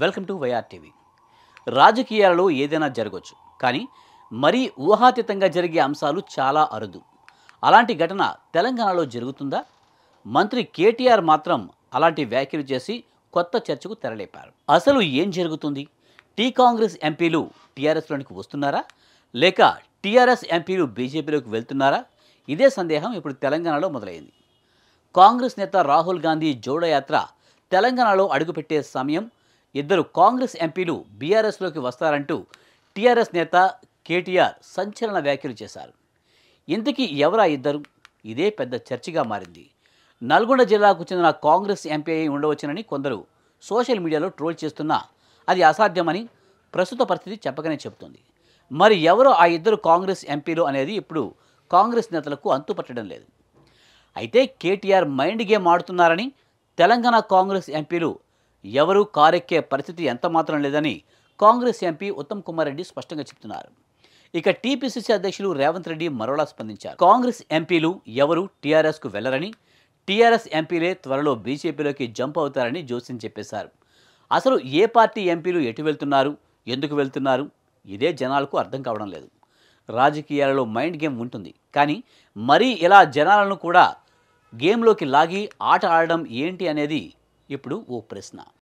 welcome to YR TV రాజకీయాలలో ఏదైనా జరగవచ్చు కానీ మరీ ఊహాతీతంగా జరిగే అంశాలు చాలా అరుదు అలాంటి ఘటన తెలంగాణలో జరుగుతుందా మంత్రి కేటీఆర్ మాత్రం అలాంటి వ్యాఖ్యలు చేసి కొత్త చర్చకు తెరలేపారు అసలు ఏం జరుగుతుంది టీ కాంగ్రెస్ ఎంపీలు టీఆర్ఎస్లోనికి వస్తున్నారా లేక టీఆర్ఎస్ ఎంపీలు బీజేపీలోకి వెళ్తున్నారా ఇదే సందేహం ఇప్పుడు తెలంగాణలో మొదలైంది కాంగ్రెస్ నేత రాహుల్ గాంధీ జోడయాత్ర తెలంగాణలో అడుగుపెట్టే సమయం ఇద్దరు కాంగ్రెస్ ఎంపీలు బీఆర్ఎస్లోకి వస్తారంటూ టీఆర్ఎస్ నేత కేటీఆర్ సంచలన వ్యాఖ్యలు చేశారు ఇంతకీ ఎవరా ఇద్దరు ఇదే పెద్ద చర్చగా మారింది నల్గొండ జిల్లాకు చెందిన కాంగ్రెస్ ఎంపీ అయి ఉండవచ్చునని కొందరు సోషల్ మీడియాలో ట్రోల్ చేస్తున్నా అది అసాధ్యమని ప్రస్తుత పరిస్థితి చెప్పకనే చెబుతుంది మరి ఎవరో ఆ ఇద్దరు కాంగ్రెస్ ఎంపీలు అనేది ఇప్పుడు కాంగ్రెస్ నేతలకు అంతుపట్టడం లేదు అయితే కేటీఆర్ మైండ్ గేమ్ ఆడుతున్నారని తెలంగాణ కాంగ్రెస్ ఎంపీలు ఎవరూ కారెక్కే పరిస్థితి ఎంతమాత్రం లేదని కాంగ్రెస్ ఎంపీ ఉత్తమ్ కుమార్ రెడ్డి స్పష్టంగా చెబుతున్నారు ఇక టీపీసీసీ అధ్యక్షులు రేవంత్ రెడ్డి మరోలా స్పందించారు కాంగ్రెస్ ఎంపీలు ఎవరు టీఆర్ఎస్కు వెళ్లరని టీఆర్ఎస్ ఎంపీలే త్వరలో బీజేపీలోకి జంప్ అవుతారని జోసిన్ చెప్పేశారు అసలు ఏ పార్టీ ఎంపీలు ఎటు వెళ్తున్నారు ఎందుకు వెళ్తున్నారు ఇదే జనాలకు అర్థం కావడం లేదు రాజకీయాలలో మైండ్ గేమ్ ఉంటుంది కానీ మరీ ఇలా జనాలను కూడా గేమ్లోకి లాగి ఆట ఆడడం ఏంటి అనేది ఇప్పుడు ఓ ప్రశ్న